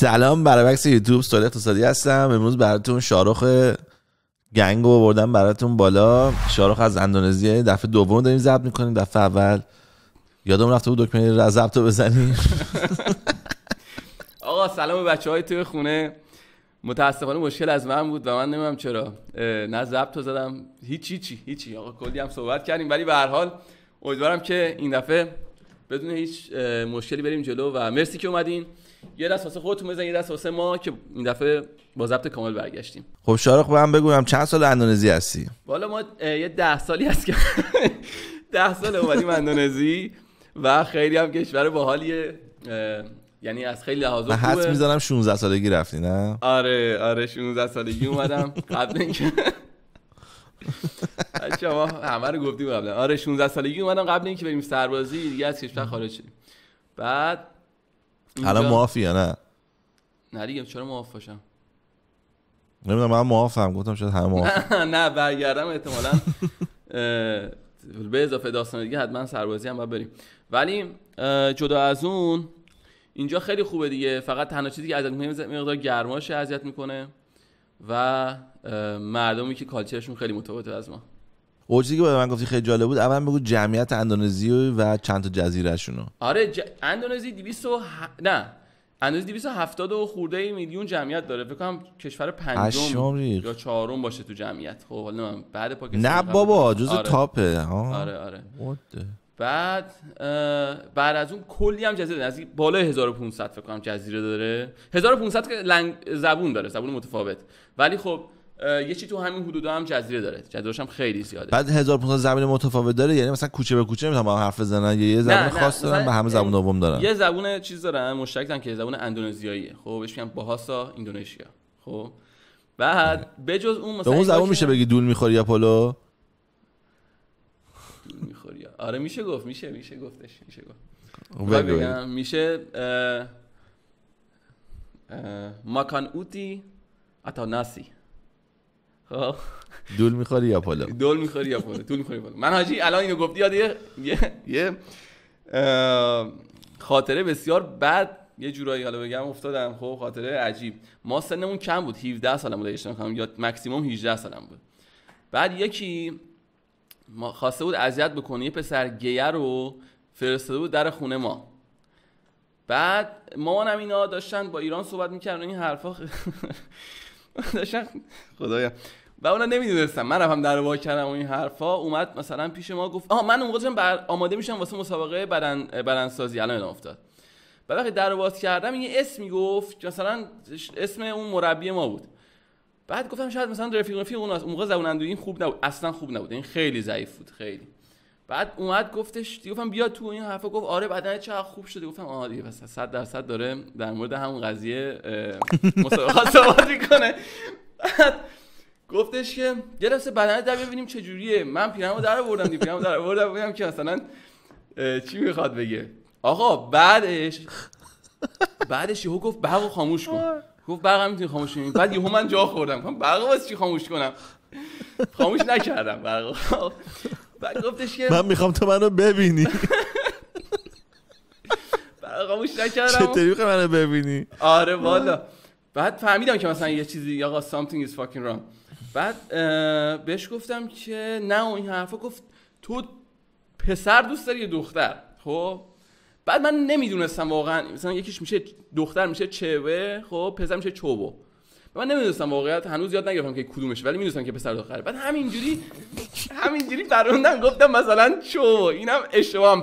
سلام برابکس یوتیوب ستاد اقتصادی هستم امروز براتون شارخ گنگ رو بردم براتون بالا شارخ از اندونزیه دفعه دوم داریم ضبط میکنیم دفعه اول یادم رفته بود دکمه ضبط رو بزنیم آقا سلام بچه های توی خونه متاسفانه مشکل از من بود و من نمیم چرا نه ضبط رو زدم هیچی چی هیچی آقا کلی هم صحبت کردیم ولی به هر حال امیدوارم که این دفعه بدون هیچ مشکلی بریم جلو و مرسی که اومدین یه دست واسه خودتون بزن یه دست واسه ما که این دفعه با ضبط کامل برگشتیم خب شارخ به هم بگویم چند سال اندونزی هستی والا ما یه ده سالی هست که ده سال اومدیم اندونزی و خیلی هم کشور باحالیه یعنی از خیلی لحاظ خوبه حس میزنم 16 سالگی رفتی نه آره آره 16 سالگی اومدم قبل اینکه شما همه رو گفتیم قبلا آره 16 سالگی اومدم قبل اینکه بریم سربازی دیگه از کشور خارج شدیم بعد حالا معافی یا نه نه دیگه چرا معاف باشم نمیدونم من معافم گفتم شاید همه معاف نه برگردم احتمالا به اضافه داستان دیگه حتما سربازی هم باید بریم ولی جدا از اون اینجا خیلی خوبه دیگه فقط تنها چیزی که اذیت میکنه مقدار گرماش اذیت میکنه و مردمی که کالچرشون خیلی متفاوته از ما اوجی که به من گفتی خیلی جالب بود اول بگو جمعیت اندونزی و چند تا جزیره شونو آره ج... اندونزی 200 نه اندونزی 270 و خورده میلیون جمعیت داره فکر کنم کشور پنجم یا چهارم باشه تو جمعیت خب حالا من بعد پاکستان نه بابا جزو آره. تاپه ها. آره آره بعد بعد از اون کلی هم جزیره داره بالای 1500 فکر کنم جزیره داره 1500 که لنگ زبون داره زبون متفاوت ولی خب یه چی تو همین حدودا هم جزیره داره جزیرهش هم خیلی زیاده بعد 1500 زمین متفاوت داره یعنی مثلا کوچه به کوچه نمیتونم حرف بزنن یه زبون خاص دارن به همه زبان دوم دارن یه زبون چیز دارن مشترکن که زبون اندونزیاییه خب بهش میگن باهاسا اندونزیا خب بعد بجز اون مثلا اون زبون میشه بگی دول میخوری یا پلو میخوری آره میشه گفت میشه میشه گفتش میشه گفت خب، میشه ماکان اوتی اتاناسی خب. دول میخوری یا پالا دول میخوری یا پالا دول من حاجی الان اینو گفتی یاد یه خاطره بسیار بد یه جورایی حالا بگم افتادم خب خاطره عجیب ما سنمون کم بود 17 سالم بود یا مکسیموم 18 سالم بود بعد یکی ما خواسته بود اذیت بکنه یه پسر گیه رو فرستاده بود در خونه ما بعد مامانم اینا داشتن با ایران صحبت میکردن این حرفا خ... داشتن خدایا و اونا نمیدونستم من رفتم در وا کردم و این حرفا اومد مثلا پیش ما گفت آها من اون بر آماده میشم واسه مسابقه بدن سازی الان افتاد بعد وقتی در باز کردم یه اسمی گفت مثلا اسم اون مربی ما بود بعد گفتم شاید مثلا رفیق رفیق اون اون موقع زبان این خوب نبود اصلا خوب نبود این یعنی خیلی ضعیف بود خیلی بعد اومد گفتش گفتم بیا تو این حرفا گفت آره بدن چقدر خوب شده گفتم آره دیگه بس 100 درصد داره در مورد همون قضیه مسابقه صحبت میکنه گفتش که یه دسته بدنه در ببینیم چه جوریه من رو در آوردم دیگه در آوردم ببینم که مثلا چی میخواد بگه آقا بعدش بعدش یهو گفت برق خاموش کن گفت هم میتونی خاموش کنی بعد یهو من جا خوردم گفتم واسه چی خاموش کنم خاموش نکردم برق بعد گفتش که من میخوام تو منو ببینی برق خاموش نکردم چطوری منو ببینی آره والا بعد فهمیدم که مثلا یه چیزی آقا something is fucking wrong بعد بهش گفتم که نه و این حرفا گفت تو پسر دوست داری یه دختر خب بعد من نمیدونستم واقعا مثلا یکیش میشه دختر میشه چوه خب پسر میشه چوبو من نمیدونستم واقعیت هنوز یاد نگرفتم که کدومش ولی میدونستم که پسر دختره بعد همینجوری همینجوری پروندم گفتم مثلا چو اینم اشتباه هم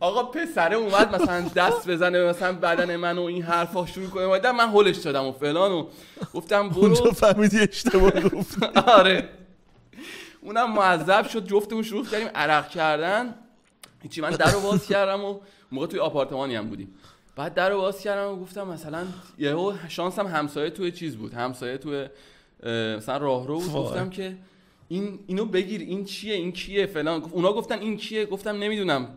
آقا پسره اومد مثلا دست بزنه مثلا بدن من و این حرفا شروع کنه اومدم من هولش دادم و فلان و گفتم برو اونجا فهمیدی اشتباه گفت آره اونم معذب شد جفتمون شروع کردیم عرق کردن هیچی من در رو باز کردم و موقع توی آپارتمانی هم بودیم بعد در رو باز کردم و گفتم مثلا یهو شانسم همسایه توی چیز بود همسایه توی مثلا راهرو بود گفتم که این اینو بگیر این چیه این کیه فلان اونا گفتن این کیه گفتم نمیدونم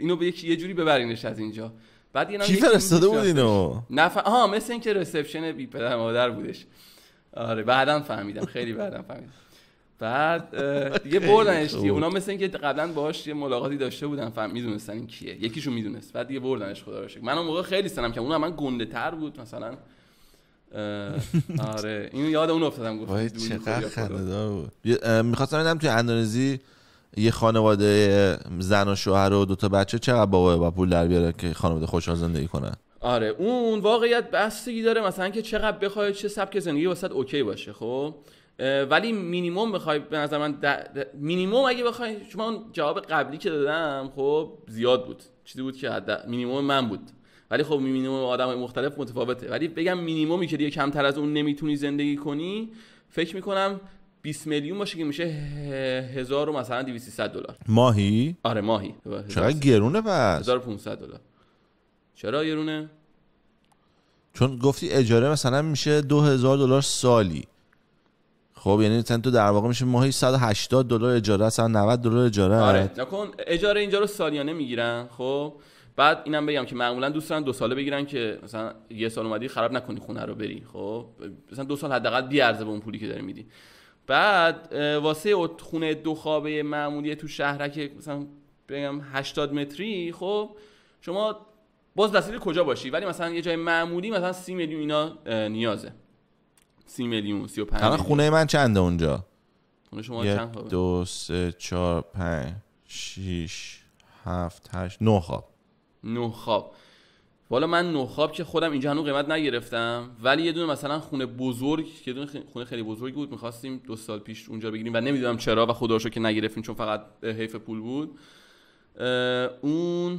اینو به یکی یه جوری ببرینش از اینجا بعد اینا چی فرستاده بود اینو نف... ها مثل اینکه رسپشن بی پدر مادر بودش آره بعدا فهمیدم خیلی بعدا فهمیدم بعد دیگه بردنش دیگه اونا مثل اینکه قبلا باهاش یه ملاقاتی داشته بودن فهم میدونستن این کیه یکیشون میدونست بعد دیگه بردنش خدا رو من اون موقع خیلی سنم که اون من گنده تر بود مثلا آره اینو یاد اون افتادم گفت چقدر خنده‌دار بود میخواستم ببینم توی اندونزی یه خانواده زن و شوهر و دوتا بچه چقدر بابا با پول در بیاره که خانواده خوشحال زندگی کنن آره اون واقعیت بستگی داره مثلا که چقدر بخوای چه سبک زندگی واسط اوکی باشه خب ولی مینیمم بخوای به نظر من مینیمم اگه بخوای شما جواب قبلی که دادم خب زیاد بود چیزی بود که مینیمم من بود ولی خب مینیمم آدم مختلف متفاوته ولی بگم مینیمومی که دیگه کمتر از اون نمیتونی زندگی کنی فکر میکنم 20 میلیون باشه که میشه 1000 و مثلا 2300 دلار ماهی آره ماهی چقدر گرونه پس 1500 دلار چرا گرونه چون گفتی اجاره مثلا میشه 2000 دلار سالی خب یعنی مثلا تو در واقع میشه ماهی 180 دلار اجاره 90 دلار اجاره آره نکن اجاره اینجا رو سالیانه میگیرن خب بعد اینم بگم که معمولا دوستان دو ساله بگیرن که مثلا یه سال اومدی خراب نکنی خونه رو بری خب مثلا دو سال حداقل بی ارزه به اون پولی که داری میدی بعد واسه خونه دو خوابه معمولی تو شهرک مثلا بگم 80 متری خب شما باز وسیله کجا باشی ولی مثلا یه جای معمولی مثلا 30 میلیون اینا نیازه سی میلیون سی و خونه من چنده اونجا خونه شما چند دو سه چار پنج شیش هفت هشت نه خواب نه خواب والا من نه خواب که خودم اینجا هنوز قیمت نگرفتم ولی یه دونه مثلا خونه بزرگ یه دونه خونه خیلی بزرگی بود میخواستیم دو سال پیش اونجا بگیریم و نمیدونم چرا و خدا که نگرفتیم چون فقط حیف پول بود اون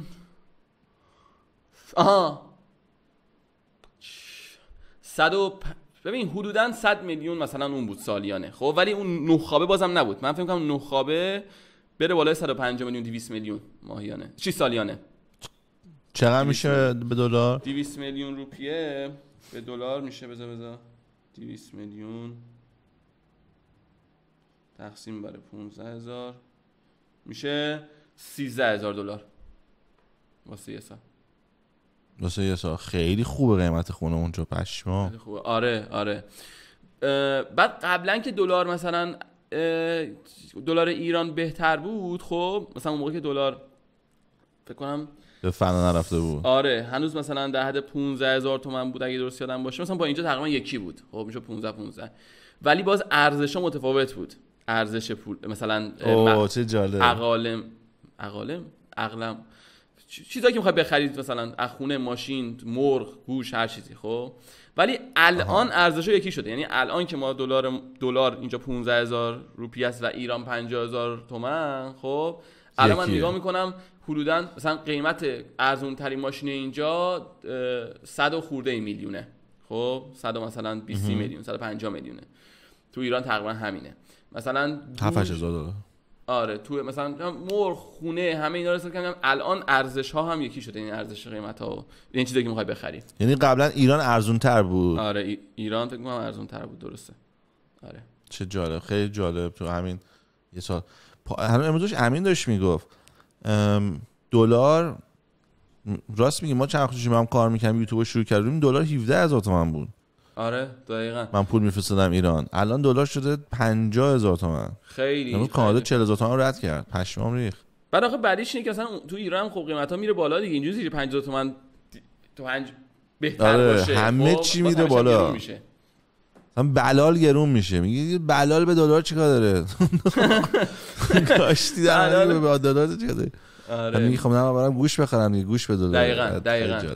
آه ببین حدودا 100 میلیون مثلا اون بود سالیانه خب ولی اون نخابه بازم نبود من فکر کنم نخابه بره بالای 150 میلیون 200 میلیون ماهیانه چی سالیانه چقدر میشه به دلار 200 میلیون روپیه به دلار میشه بذار بذار 200 میلیون تقسیم بر 15 هزار میشه 13 هزار دلار واسه یه سال واسه یه سال خیلی خوبه قیمت خونه اونجا پشما آره آره بعد قبلا که دلار مثلا دلار ایران بهتر بود خب مثلا اون موقع که دلار فکر کنم به فنا نرفته بود آره هنوز مثلا در حد 15 هزار تومن بود اگه درست یادم باشه مثلا با اینجا تقریبا یکی بود خب میشه 15 15 ولی باز ارزش متفاوت بود ارزش پول مثلا اوه چه جالب چیزایی که میخواید بخرید مثلا خونه ماشین مرغ گوش هر چیزی خب ولی الان ارزش یکی شده یعنی الان که ما دلار دلار اینجا 15000 روپیه است و ایران 50000 تومن خب الان من نگاه میکنم حدودا مثلا قیمت ارزون ترین ماشین اینجا 100 خورده میلیونه خب 100 مثلا 20 میلیون 150 میلیونه تو ایران تقریبا همینه مثلا دلار آره تو مثلا مر خونه همه اینا رو کردم الان ارزش ها هم یکی شده این یعنی ارزش قیمت ها و این یعنی چیزی که میخوای بخری؟ یعنی قبلا ایران ارزون تر بود آره ایران فکر کنم ارزون تر بود درسته آره چه جالب خیلی جالب تو همین یه سال پا... امروزش امین داشت میگفت دلار راست میگه ما چند خوشی هم کار میکنم یوتیوب شروع کردیم دلار 17 هزار تومن بود آره دقیقا من پول میفرستادم ایران الان دلار شده 50 هزار تومن خیلی امروز کانادا 40 هزار تومن رد کرد پشمام ریخ بعد آخه بعدیش اینه که اصلا تو ایران خب قیمت ها میره بالا دیگه اینجوری 50 تومن تو پنج بهتر آره. باشه همه خب چی میره بالا میشه هم بلال گرون میشه میگی بلال به دلار چیکار داره کاشتی در به دلار چیکار داره آره میگی خب نه برم گوش بخرم گوش به دلار دقیقاً دقیقاً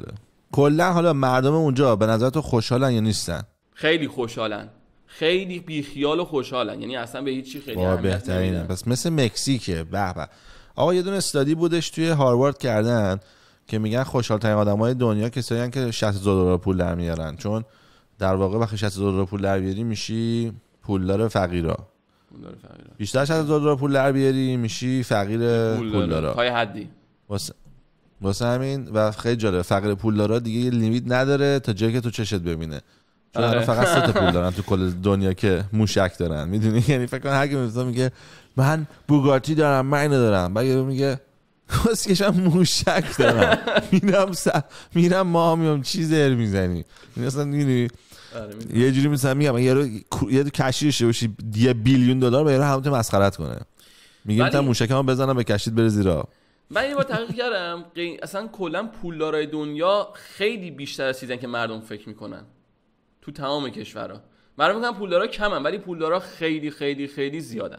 کلا حالا مردم اونجا به نظر تو خوشحالن یا نیستن خیلی خوشحالن خیلی بیخیال و خوشحالن یعنی اصلا به چی خیلی بهترینه پس مثل مکزیکه به به آقا یه دونه استادی بودش توی هاروارد کردن که میگن خوشحال ترین آدمای دنیا کسایی که 60 دلار پول در میارن چون در واقع وقتی 60 دلار پول در بیاری میشی پولدار فقیرا بیشتر 60 دلار پول در بیاری میشی فقیر پولدار پای حدی واسه همین و خیلی جالبه فقر پولدارا دیگه یه لیمیت نداره تا جایی که تو چشت ببینه چون آره. فقط سه پول دارن تو کل دنیا که موشک دارن میدونی یعنی فکر کن هر کی میگه من بوگارتی دارم من اینو دارم بعد میگه کشم موشک دارم میرم س... میرم ما میام چیز میزنی این یعنی اصلا میدونی آره، یه جوری مثلا میگم یارو یه کشی داشته باشی یه بیلیون دلار به یارو همونت مسخرت کنه میگه تا موشک بزنم به کشید بره زیرا من یه بار تحقیق کردم اصلا کلا پولدارای دنیا خیلی بیشتر از که مردم فکر میکنن تو تمام کشورها مردم میگن پولدارا کمن ولی پولدارا خیلی خیلی خیلی زیادن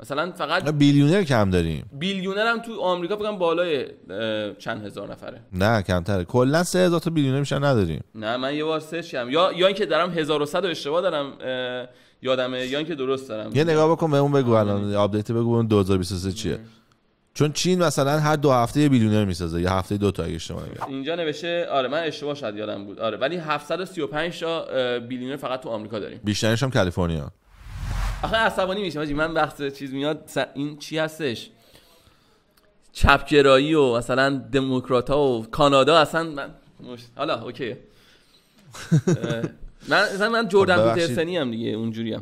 مثلا فقط بیلیونر کم داریم بیلیونر هم تو آمریکا بگم بالای چند هزار نفره نه کمتره کلا سه هزار تا بیلیونر میشن نداریم نه من یه بار سرچ یا یا اینکه دارم 1100 اشتباه دارم یادمه یا اینکه درست دارم یه نگاه بکن به اون بگو الان آپدیت بگو 2023 چیه چون چین مثلا هر دو هفته یه بیلیونر میسازه یه هفته دو تا اگه اینجا نوشه آره من اشتباه شاید یادم بود آره ولی 735 تا بیلیونر فقط تو آمریکا داریم بیشترش هم کالیفرنیا آخه عصبانی میشم من وقت چیز میاد این چی هستش چپگرایی و مثلا دموکرات ها و کانادا اصلا من حالا اوکی من مثلا من جردن خب، پیترسنی هم دیگه اونجوری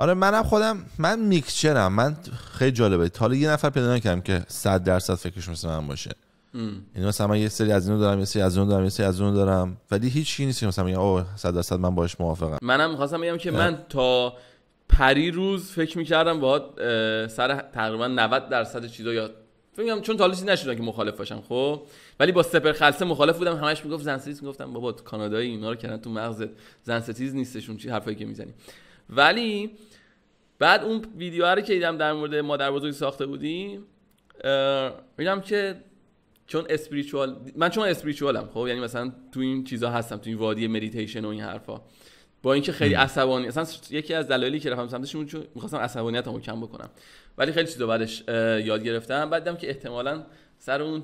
آره منم خودم من میکچرم من خیلی جالبه تا یه نفر پیدا نکردم که 100 درصد فکرش مثل من باشه یعنی مثلا من یه سری از اینو دارم یه سری از اون دارم یه سری از اون دارم ولی هیچ چیزی نیست مثلا میگم اوه 100 درصد من باش موافقم منم می‌خواستم بگم که من تا پری روز فکر میکردم با سر تقریبا 90 درصد چیزا یا فکر چون تا نشدن که مخالف باشم خب ولی با سپر خلسه مخالف بودم همش میگفت زن میگفتم بابا کانادایی اینا رو کردن تو مغزت زن نیستشون چی حرفایی که میزنی ولی بعد اون ویدیو رو که دیدم در مورد مادر بزرگ ساخته بودیم میدم که چون اسپریچوال من چون اسپریچوالم خب یعنی مثلا تو این چیزا هستم تو این وادی مدیتیشن و این حرفا با اینکه خیلی عصبانی اصلا یکی از دلایلی که رفتم سمتش اون چون می‌خواستم عصبانیتمو کم بکنم ولی خیلی چیزا بعدش یاد گرفتم بعدم که احتمالا سر اون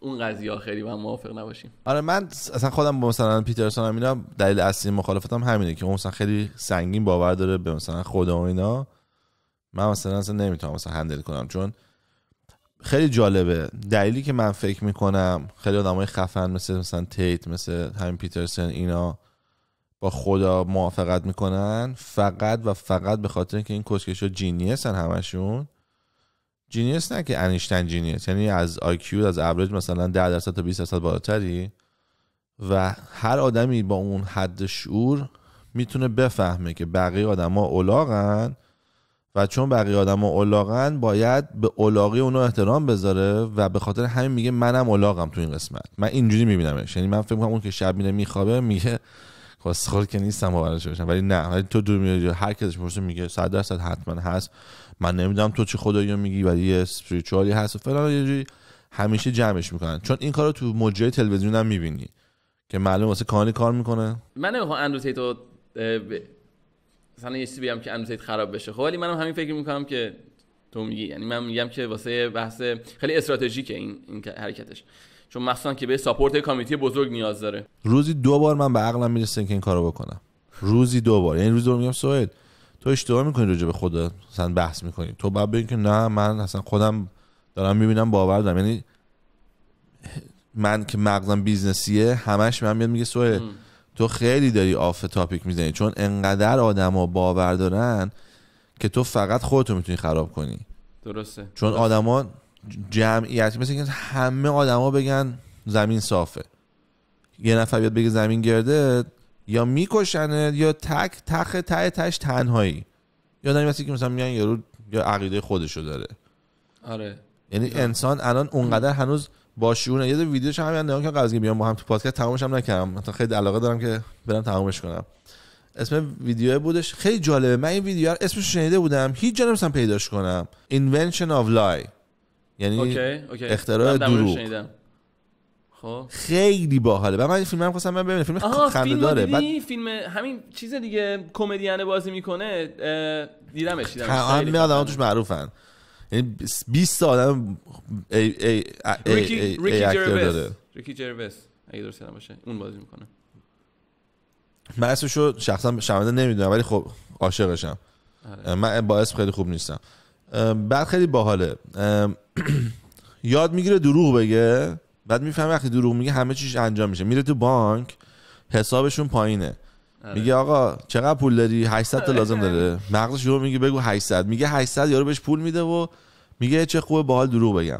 اون قضیه خیلی با موافق نباشیم آره من اصلا خودم مثلا پیترسون هم اینا دلیل اصلی مخالفتم هم همینه که اون مثلا خیلی سنگین باور داره به مثلا خدا و اینا من مثلا اصلا نمیتونم مثلا هندل کنم چون خیلی جالبه دلیلی که من فکر میکنم خیلی آدمای خفن مثل مثلا تیت مثل همین پیترسون اینا با خدا موافقت میکنن فقط و فقط به خاطر اینکه این کشکشو جینیسن همشون جینیس نه که انیشتن جینیس یعنی از آی از اوریج مثلا 10 درصد تا 20 درصد بالاتری و هر آدمی با اون حد شعور میتونه بفهمه که بقیه آدما اولاغن و چون بقیه آدما اولاغن باید به اولاغی اونا احترام بذاره و به خاطر همین میگه منم اولاغم تو این قسمت من اینجوری میبینمش یعنی من فکر میکنم اون که شب میره میخوابه میگه خواست که نیستم باورش ولی نه ولی تو دور میاد هر کسی میگه 100 درصد حتما هست من نمیدونم تو چی خداییو میگی ولی یه اسپریچوالی هست و فلان یه همیشه جمعش میکنن چون این کارو تو مجری تلویزیون هم میبینی که معلوم واسه کانی کار میکنه من نمیخوام اندرو تو مثلا یه بیام که اندرو خراب بشه خب ولی منم همین فکر میکنم که تو میگی یعنی من میگم که واسه بحث خیلی استراتژیکه این این حرکتش چون مخصوصا که به ساپورت کمیته بزرگ نیاز داره روزی دو بار من به عقلم میرسه که این کارو بکنم روزی دو بار یعنی روز رو میگم سوئد تو اشتباه میکنی راجع به خدا مثلا بحث میکنی تو باید ببین که نه من اصلا خودم دارم میبینم باور دارم یعنی من که مغزم بیزنسیه همش من میاد میگه سوه تو خیلی داری آف تاپیک میزنی چون انقدر آدما باور دارن که تو فقط خودتو میتونی خراب کنی درسته چون آدما جمعیت مثل که همه آدما بگن زمین صافه یه نفر بیاد بگه زمین گرده یا میکشنه یا تک تخ ته تش تنهایی یا مثل که مثلا میگن یارو یا عقیده خودشو داره آره یعنی آره. انسان الان اونقدر هنوز با شعور یه ویدیوش هم نگاه کردم قبل بیام با هم تو پادکست تمامش هم نکردم مثلا خیلی علاقه دارم که برم تمامش کنم اسم ویدیو بودش خیلی جالبه من این ویدیو اسمش شنیده بودم هیچ جا نمیستم پیداش کنم Invention of Lie یعنی اختراع دروغ خب. خیلی باحاله و من فیلم هم خواستم من ببینم فیلم خنده داره بعد فیلم همین چیز دیگه کمدین بازی میکنه دیدمش دیدم همین آدم توش معروفن یعنی 20 تا آدم ریکی ای ریکی جرویس اگه درست یادم باشه اون بازی میکنه من اسمشو شخصا شمده نمیدونم ولی خب عاشقشم آره. من با اسم خیلی خوب نیستم بعد خیلی باحاله یاد میگیره دروغ بگه بعد میفهمی وقتی دروغ میگه همه چیش انجام میشه میره تو بانک حسابشون پایینه آره. میگه آقا چقدر پول داری 800 تا لازم داره مغزش رو میگه بگو 800 میگه 800 یارو بهش پول میده و میگه چه خوبه باحال دروغ بگم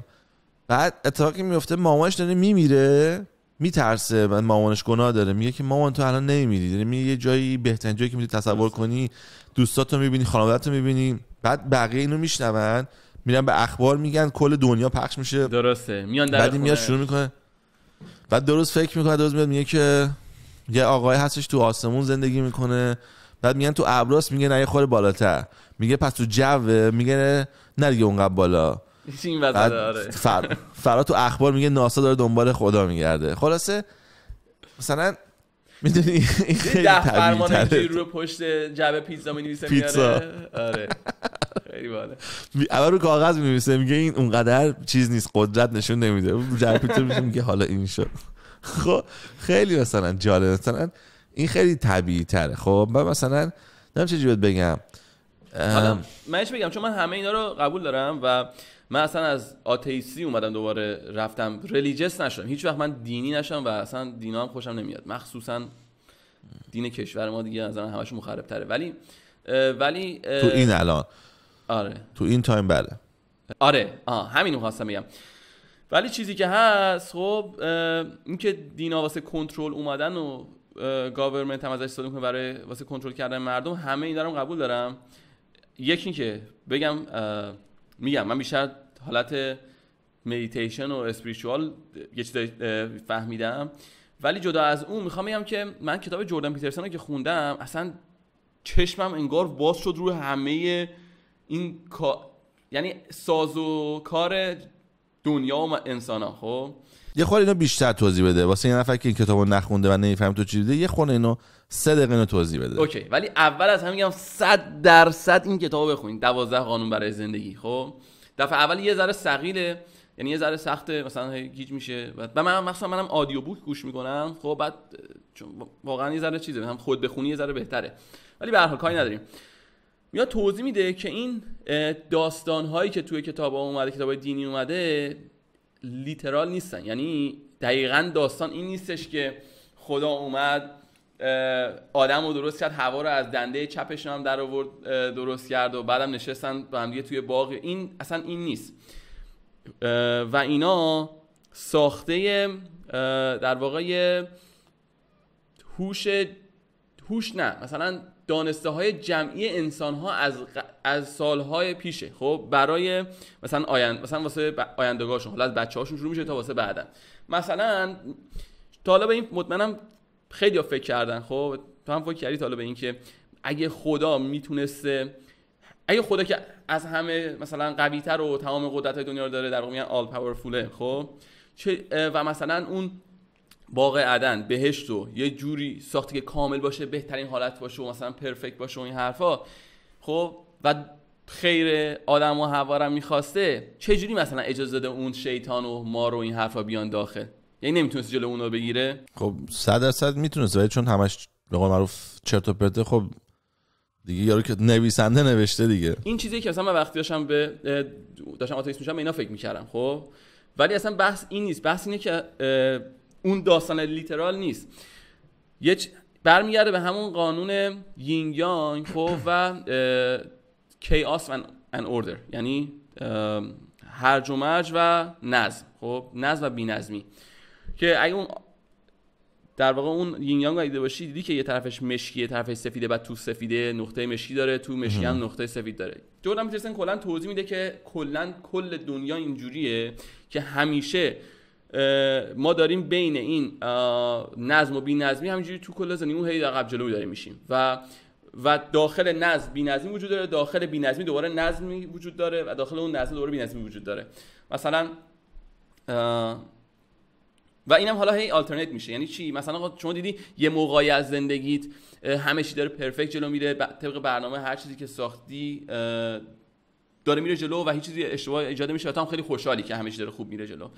بعد اتفاقی میفته مامانش داره میمیره میترسه و مامانش گناه داره میگه که مامان تو الان نمیری یعنی میگه یه جایی بهترین جایی که میتونی تصور کنی دوستاتو میبینی خانواده‌تو میبینی بعد بقیه اینو میشنون میرن به اخبار میگن کل دنیا پخش میشه درسته میان در بعد میاد شروع میکنه بعد درست فکر میکنه درست میاد میگه که یه آقای هستش تو آسمون زندگی میکنه بعد میگن تو ابراس میگه نه خور بالاتر میگه پس تو جوه میگه نه دیگه اونقدر بالا این آره. فر... فرا تو اخبار میگه ناسا داره دنبال خدا میگرده خلاصه مثلا میدونی این خیلی ده فرمان رو پشت جبه پیتزا می میاره آره خیلی اول رو کاغذ می‌نویسه میگه این اونقدر چیز نیست قدرت نشون نمیده جرپیتر میگه حالا این شد خب خیلی مثلا جالب مثلا این خیلی طبیعی تره خب من مثلا نمیدونم چه بگم منش بگم چون من همه اینا رو قبول دارم و من اصلا از آتیسی اومدم دوباره رفتم ریلیجس نشدم هیچ وقت من دینی نشدم و اصلا دینا هم خوشم نمیاد مخصوصا دین کشور ما دیگه از همش مخرب تره ولی ولی تو این الان آره تو این تایم بله آره آه همین رو خواستم بگم ولی چیزی که هست خب این که دینا واسه کنترل اومدن و گاورمنت هم ازش استفاده برای واسه کنترل کردن مردم همه این دارم قبول دارم یکی که بگم میگم من بیشتر حالت مدیتیشن و اسپریچوال یه چیزایی فهمیدم ولی جدا از اون میخوام بگم که من کتاب جردن پیترسن رو که خوندم اصلا چشمم انگار باز شد روی همه این یعنی ساز و کار دنیا و انسان ها خب یه خورده اینو بیشتر توضیح بده واسه یه نفر که این کتابو نخونده و نمیفهم تو چی دیده یه خور اینو سه دقیقه اینو توضیح بده اوکی ولی اول از همه میگم 100 درصد این کتابو بخونید 12 قانون برای زندگی خب دفعه اول یه ذره ثقیله یعنی یه ذره سخته مثلا گیج میشه و من مثلا منم آدیو بوک گوش میکنم خب بعد چون واقعا یه ذره چیزه هم خود بخونی یه ذره بهتره ولی به هر حال کاری نداریم میاد توضیح میده که این داستان هایی که توی کتاب ها اومده کتاب دینی اومده لیترال نیستن یعنی دقیقا داستان این نیستش که خدا اومد آدم رو درست کرد هوا رو از دنده چپش هم در آورد درست کرد و بعدم نشستن با هم دیگه توی باغ این اصلا این نیست و اینا ساخته در واقع هوش هوش نه مثلا دانسته های جمعی انسان ها از, ق... از پیشه خب برای مثلا آیند مثلا واسه حالا از بچه هاشون شروع میشه تا واسه بعدا. مثلا تا به این مطمئنم خیلی فکر کردن خب تو هم فکر کردی تا به این که اگه خدا میتونسته اگه خدا که از همه مثلا قویتر و تمام قدرت های دنیا رو داره در واقع میگن آل powerful خب و مثلا اون باغ عدن بهشت و یه جوری ساخته که کامل باشه بهترین حالت باشه و مثلا پرفکت باشه و این حرفا خب و خیر آدم و حوارم میخواسته جوری مثلا اجازه داده اون شیطان و ما رو این حرفا بیان داخل یعنی نمیتونست جلو اونو بگیره خب صد درصد میتونست ولی چون همش به قول معروف چرت و پرته خب دیگه یارو که نویسنده نوشته دیگه این چیزی که مثلا من وقتی داشتم به داشتم آتئیست میشم اینا فکر میکردم خب ولی اصلا بحث این نیست بحث اینه که اون داستان لیترال نیست یه برمیگرده به همون قانون یینگ یانگ خب و کیاس و ان اوردر یعنی هرج و مرج و نظم خب نظم و بی‌نظمی که اگه اون در واقع اون یینگ یانگ دیده باشی دیدی که یه طرفش مشکیه طرفش سفیده بعد تو سفیده نقطه مشکی داره تو مشکی هم نقطه سفید داره جوردن پیترسن کلا توضیح میده که کلا کل دنیا اینجوریه که همیشه ما داریم بین این نظم و بی‌نظمی همینجوری تو کل زنی اون هی عقب جلو داریم میشیم و و داخل نظم بی‌نظمی وجود داره داخل بی‌نظمی دوباره نظمی وجود داره و داخل اون نظم دوباره بی‌نظمی وجود داره مثلا و اینم حالا هی آلترنیت میشه یعنی چی مثلا شما دیدی یه موقعی از زندگیت همه چی داره پرفکت جلو میره طبق برنامه هر چیزی که ساختی داره میره جلو و هیچ چیزی اشتباه ایجاد میشه و تو هم خیلی خوشحالی که همه چی داره خوب میره جلو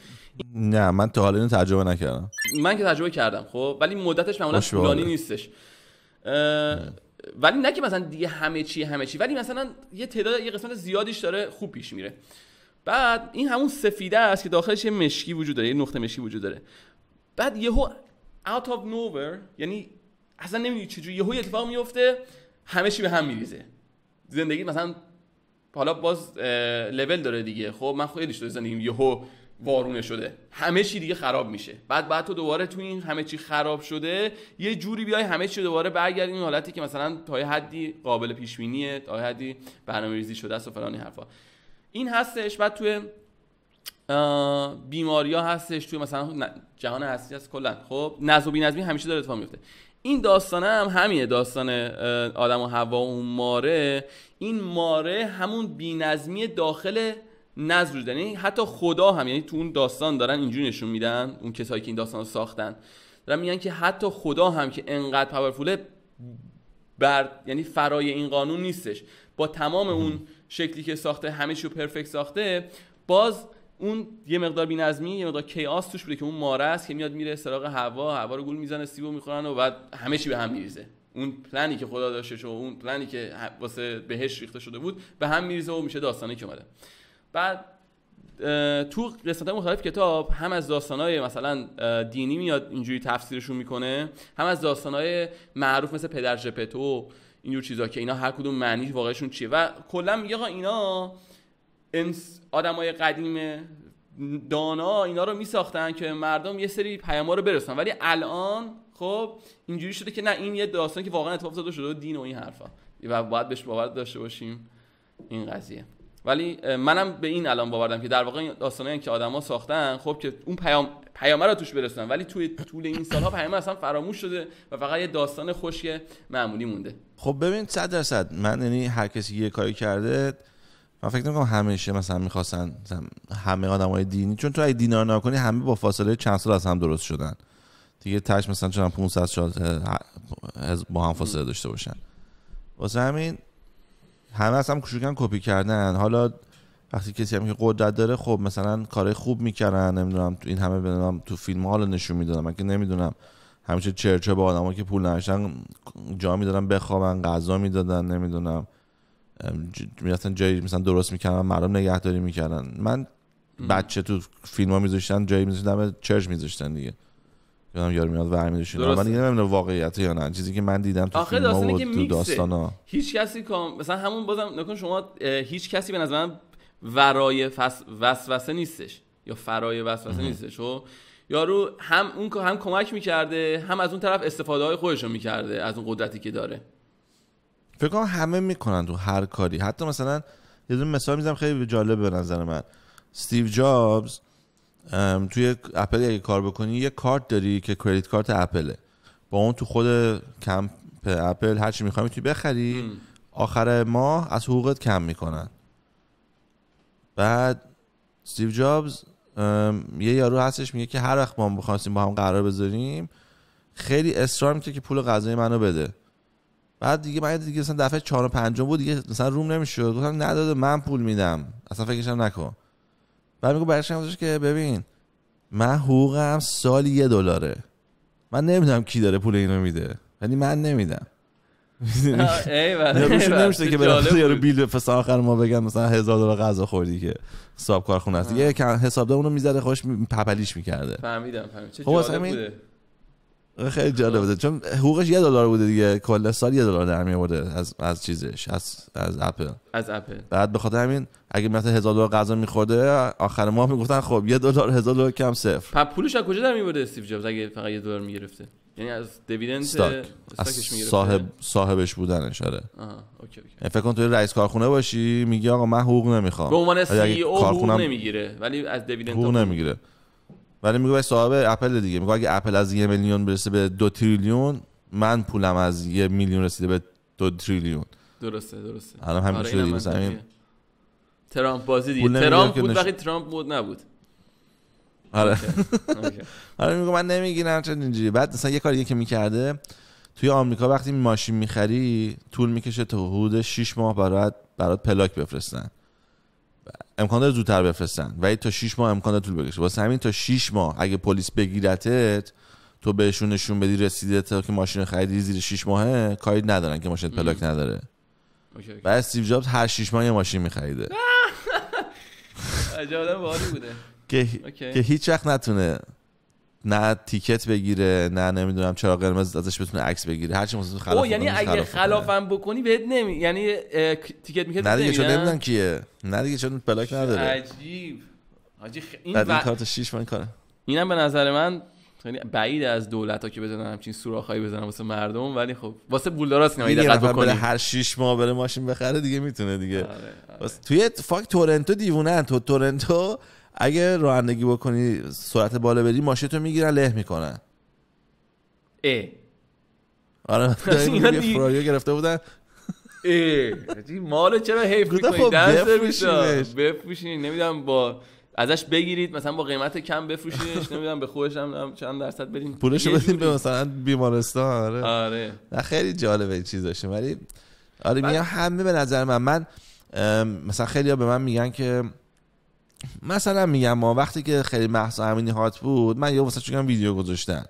نه من تا حالا اینو تجربه نکردم من که تجربه کردم خب ولی مدتش معمولا طولانی نیستش ولی نه که مثلا دیگه همه چی همه چی ولی مثلا یه تعداد یه قسمت زیادیش داره خوب پیش میره بعد این همون سفیده است که داخلش یه مشکی وجود داره یه نقطه مشکی وجود داره بعد یهو اوت of nowhere یعنی اصلا نمیدونی چجوری یهو اتفاق میفته همه چی به هم میریزه زندگی مثلا حالا باز لول داره دیگه خب من خیلیش تو زندگیم یهو وارونه شده همه چی دیگه خراب میشه بعد بعد تو دوباره تو این همه چی خراب شده یه جوری بیای همه چی دوباره برگردی این حالتی که مثلا تا حدی قابل پیش بینیه تا حدی برنامه‌ریزی شده است و فلانی حرفا این هستش بعد توی بیماریا هستش توی مثلا جهان هستی هست کلا خب نظم و همیشه داره اتفاق میفته این داستانه هم همینه داستان آدم و هوا و اون ماره این ماره همون بینظمی داخل نظر یعنی حتی خدا هم یعنی تو اون داستان دارن اینجوری نشون میدن اون کسایی که این داستان رو ساختن دارن میگن که حتی خدا هم که انقدر پاورفوله بر یعنی فرای این قانون نیستش با تمام اون شکلی که ساخته همه پرفکت ساخته باز اون یه مقدار بی‌نظمی یه مقدار کیاس توش بوده که اون ماره است که میاد میره سراغ هوا هوا رو گول میزنه سیبو میخورن و بعد همه چی به هم میریزه اون پلنی که خدا داشته و اون پلنی که واسه بهش ریخته شده بود به هم میریزه و میشه داستانی که اومده بعد تو قسمت مختلف کتاب هم از داستانهای مثلا دینی میاد اینجوری تفسیرشون میکنه هم از داستانهای معروف مثل پدر جپتو اینجور چیزا که اینا هر کدوم معنی واقعشون چیه و کلا میگه اینا انس آدمای قدیم دانا اینا رو می ساختن که مردم یه سری پیام رو برسن ولی الان خب اینجوری شده که نه این یه داستان که واقعا اتفاق زده شده دین و این حرفا و باید بهش باور داشته باشیم این قضیه ولی منم به این الان باوردم که در واقع این داستانایی که آدما ساختن خب که اون پیام پیامه رو توش برسونن ولی توی طول این سالها پیامه اصلا فراموش شده و فقط یه داستان خوشی معمولی مونده خب ببین 100 درصد من یعنی هر کسی یه کاری کرده من فکر نکنم همیشه مثلا میخواستن همه آدم های دینی چون تو اگه دینار نکنی همه با فاصله چند سال از هم درست شدن دیگه تش مثلا چون 500 سال با هم فاصله داشته باشن واسه همین همه از هم کوچیکن کپی کردن حالا وقتی کسی هم که قدرت داره خب مثلا کارهای خوب میکردن نمیدونم تو این همه بنام تو فیلم حالا نشون میدادم من که نمیدونم همیشه چرچه با آدمایی که پول نداشتن جا میدادن بخوابن غذا میدادن نمیدونم میرفتن جایی مثلا درست میکردن مردم نگهداری میکردن من بچه تو فیلم ها میذاشتن جایی میذاشتن چرچ میذاشتن دیگه یادم یار میاد برمی‌داشتن من دیگه نمیدونم واقعیت یا نه چیزی که من دیدم تو فیلم ها و تو داستان ها هیچ کسی کام مثلا همون بازم نکن شما هیچ کسی به نظر من ورای فس... وسوسه نیستش یا فرای وسوسه نیستش و خب؟ یارو هم اون هم کمک میکرده هم از اون طرف استفاده های خودش رو میکرده از اون قدرتی که داره فکر کنم همه میکنن تو هر کاری حتی مثلا یه دونه مثال میزنم خیلی جالب به نظر من استیو جابز توی اپل اگه کار بکنی یه کارت داری که کردیت کارت اپله با اون تو خود کمپ اپل هر چی میخوای میتونی بخری آخر ماه از حقوقت کم میکنن بعد استیو جابز یه یارو هستش میگه که هر وقت ما بخواستیم با هم قرار بذاریم خیلی اصرار میکنه که پول غذای منو بده بعد دیگه من دیگه مثلا دفعه 4 و 5 بود دیگه مثلا روم نمیشد گفتم نداده من پول میدم اصلا فکرش نکن بعد میگه ازش که ببین من حقوقم سال یه دلاره من نمیدونم کی داره پول اینو میده ولی یعنی من نمیدم نمیشه که برم یارو بیل بفرست آخر ما بگن مثلا هزار دلار غذا خوردی که حساب کارخونه است یه حسابدار اونو میذاره خوش پپلیش میکرده فهمیدم فهمیدم چه خب جالب بوده خیلی جالب بوده چون حقوقش یه دلار بوده دیگه کل سال یه دلار در میورده از از چیزش از از اپل از اپل بعد به همین اگه مثلا هزار دلار غذا میخورده آخر ماه میگفتن خب یه دلار هزار دلار کم صفر پس پولش از کجا در میورده استیو جابز اگه فقط یه دلار میگرفته یعنی از دیویدند استاک. از صاحب صاحبش بودنش آره. آها، اوکی اوکی یعنی فکر کن تو رئیس کارخونه باشی میگی آقا من حقوق نمیخوام به عنوان سی او حقوق نمیگیره ولی از دیویدند حقوق نمیگیره ولی میگه صاحب اپل دیگه میگه اگه اپل از یه میلیون برسه به دو تریلیون من پولم از یه میلیون رسیده به دو تریلیون درسته درسته الان همین شده دیگه مثلا ترامپ بازی دیگه ترامپ بود وقتی ترامپ بود نبود آره آره میگه من نمیگیرم چه اینجوری بعد مثلا یه کاری که میکرده توی آمریکا وقتی ماشین میخری طول میکشه تا حدود 6 ماه برات برات پلاک بفرستن امکان داره زودتر بفرستن ولی تا 6 ماه امکان داره طول بکشه واسه همین تا 6 ماه اگه پلیس بگیرتت تو بهشون نشون بدی رسیده تا که ماشین خریدی زیر 6 ماهه کاری ندارن که ماشین پلاک نداره و استیو جابز هر 6 ماه یه ماشین می‌خریده عجب آدم بوده که هیچ وقت نتونه نه تیکت بگیره نه نمیدونم چرا قرمز ازش بتونه عکس بگیره هرچی مثلا خلاف او یعنی اگه خلافم بکنی بهت نمی یعنی تیکت میکرد نه دیگه چون نمیدونم کیه نه دیگه چون بلاک نداره عجیب عجیب این کارت شیش من کاره اینم به نظر من خیلی بعید از دولت ها که بزنن همچین سوراخایی بزنن واسه مردم ولی خب واسه بولداراست اینا دقت بکنید هر 6 ماه بره ماشین بخره دیگه میتونه دیگه آره، آره. توی فاک تورنتو دیوونه تو تورنتو اگه رانندگی بکنی سرعت بالا بری ماشین تو میگیرن له میکنن ای آره فرایو گرفته بودن ای یعنی مالو چرا حیف میکنی خب، دست بفروشین نمیدونم با ازش بگیرید مثلا با قیمت کم بفروشینش نمیدونم به خودش هم چند درصد بدین پولش رو بدین به مثلا بیمارستان آره آره خیلی جالبه این چیز داشته ولی آره میگم همه به نظر من من مثلا خیلی به من میگن که مثلا میگم ما وقتی که خیلی محسا امینی هات بود من یه واسه چون ویدیو گذاشتن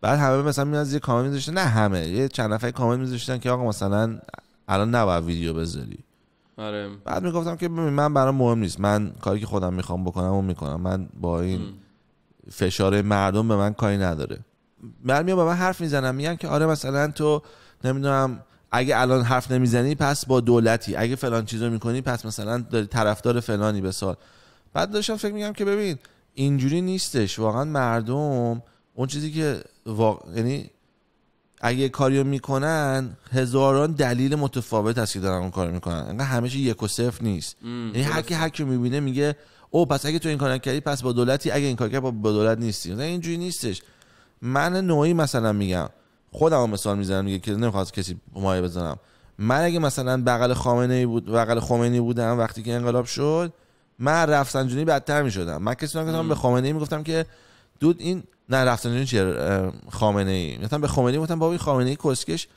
بعد همه مثلا میاد یه کامنت میذاشتن نه همه یه چند نفر کامنت میذاشتن که آقا مثلا الان نباید ویدیو بذاری آره بعد میگفتم که ببین من برام مهم نیست من کاری که خودم میخوام بکنم و میکنم من با این فشار مردم به من کاری نداره من میام به من حرف میزنم میگن که آره مثلا تو نمیدونم اگه الان حرف نمیزنی پس با دولتی اگه فلان چیزو میکنی پس مثلا داری طرفدار فلانی به سال بعد داشتم فکر میگم که ببین اینجوری نیستش واقعا مردم اون چیزی که واقع... یعنی اگه کاریو میکنن هزاران دلیل متفاوت هست که دارن اون کارو میکنن انقدر چی یک و صفر نیست یعنی هر کی هر کی میبینه میگه او پس اگه تو این کار کردی پس با دولتی اگه این کار کردی با دولت نیستی یعنی اینجوری نیستش من نوعی مثلا میگم خودم مثال میزنم میگه که نمیخواد کسی مایه بزنم من اگه مثلا بغل خامنه ای بود بغل خمینی بودم وقتی که انقلاب شد من رفسنجانی بدتر میشدم من کسی نگفتم به خامنه ای میگفتم که دود این نه رفسنجانی چیه خامنه ای مثلا به خامنه ای گفتم بابا این خامنه ای کسکش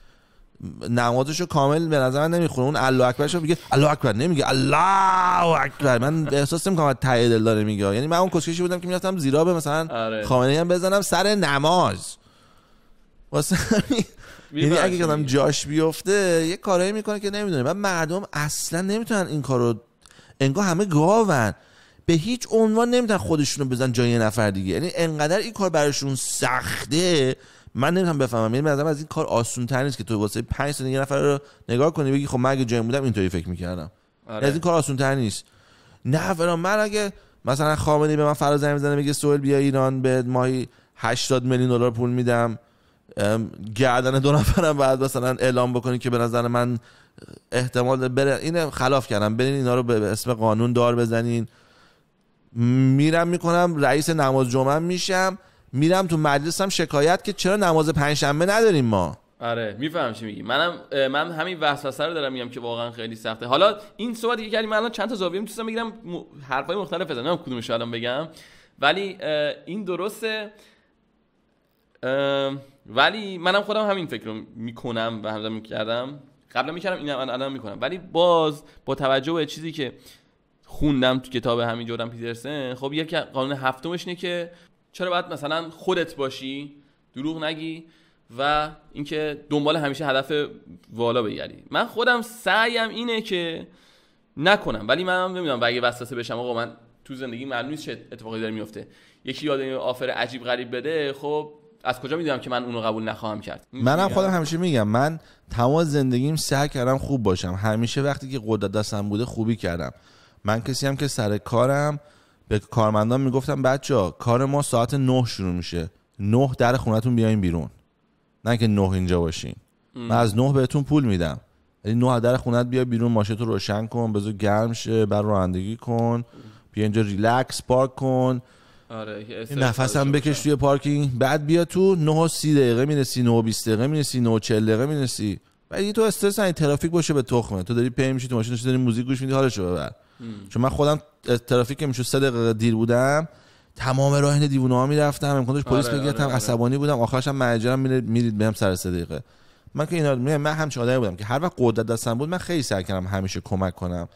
نمازشو کامل به نظر من نمیخونه اون الله اکبرش میگه الله اکبر نمیگه الله اکبر من احساس کنم تایید دل داره میگه یعنی من اون کسکشی بودم که میرفتم زیرا به مثلا آره. خامنه هم بزنم سر نماز واسه یعنی اگه کردم جاش بیفته یه کارایی میکنه که نمیدونه و مردم اصلا نمیتونن این کارو انگار همه گاون به هیچ عنوان نمیتونن خودشونو بزن جای نفر دیگه یعنی انقدر این کار براشون سخته من نمیتونم بفهمم یعنی مثلا از این کار آسون تر نیست که تو واسه 5 سال یه نفر رو نگاه کنی بگی خب من اگه جای بودم اینطوری فکر میکردم آره. یعنی از این کار آسون تر نیست نه فرام من اگه مثلا خامنه‌ای به من فرازنی میزنه میگه سوال بیا ایران به ماهی 80 میلیون دلار پول میدم گردن دو نفرم بعد مثلا اعلام بکنی که به نظر من احتمال بره اینه خلاف کردم برین اینا رو به اسم قانون دار بزنین میرم میکنم رئیس نماز جمعه میشم میرم تو مجلسم شکایت که چرا نماز پنجشنبه نداریم ما آره میفهمم چی میگی منم من همین وسوسه رو دارم میگم که واقعا خیلی سخته حالا این صحبت که کردیم من الان چند تا زاویه میتونم بگیرم حرفای مختلف بزنم کدومش الان بگم ولی این درسته ولی منم خودم همین فکر رو میکنم و همزمان میکردم قبلا میکردم اینم الان میکنم ولی باز با توجه به چیزی که خوندم تو کتاب همین جردن پیترسن خب یک قانون هفتمش اینه که چرا باید مثلا خودت باشی دروغ نگی و اینکه دنبال همیشه هدف والا بگردی من خودم سعیم اینه که نکنم ولی من نمیدونم و اگه وسوسه بشم آقا من تو زندگی معلوم نیست چه اتفاقی داره میفته یکی یاد آفر عجیب غریب بده خب از کجا میدونم که من اونو قبول نخواهم کرد منم هم خودم همیشه میگم من تمام زندگیم سعی کردم خوب باشم همیشه وقتی که قدرت دستم بوده خوبی کردم من کسی هم که سر کارم به کارمندان میگفتم بچه کار ما ساعت نه شروع میشه نه در خونتون بیاین بیرون نه که نه اینجا باشین من از نه بهتون پول میدم ولی یعنی نه در خونت بیا بیرون رو روشن کن بذار گرم شه بر رانندگی کن بیا اینجا ریلکس پارک کن آره نفسم بکش توی پارکینگ بعد بیا تو 9 و 30 دقیقه میرسی 9 و 20 دقیقه میرسی 9 و 40 دقیقه میرسی بعد تو استرس این ترافیک باشه به تخمه تو داری پی میشی تو ماشین داری موزیک گوش میدی حالشو ببر چون من خودم ترافیک که میشه 3 دقیقه دیر بودم تمام راه این دیوونه ها میرفتم امکان داشت پلیس آره،, آره، بگیرتم آره. عصبانی بودم آخرش هم مرجرم میرید بهم سر 3 دقیقه من که اینا من همچین چه بودم که هر وقت قدرت دستم بود من خیلی سعی کردم همیشه کمک کنم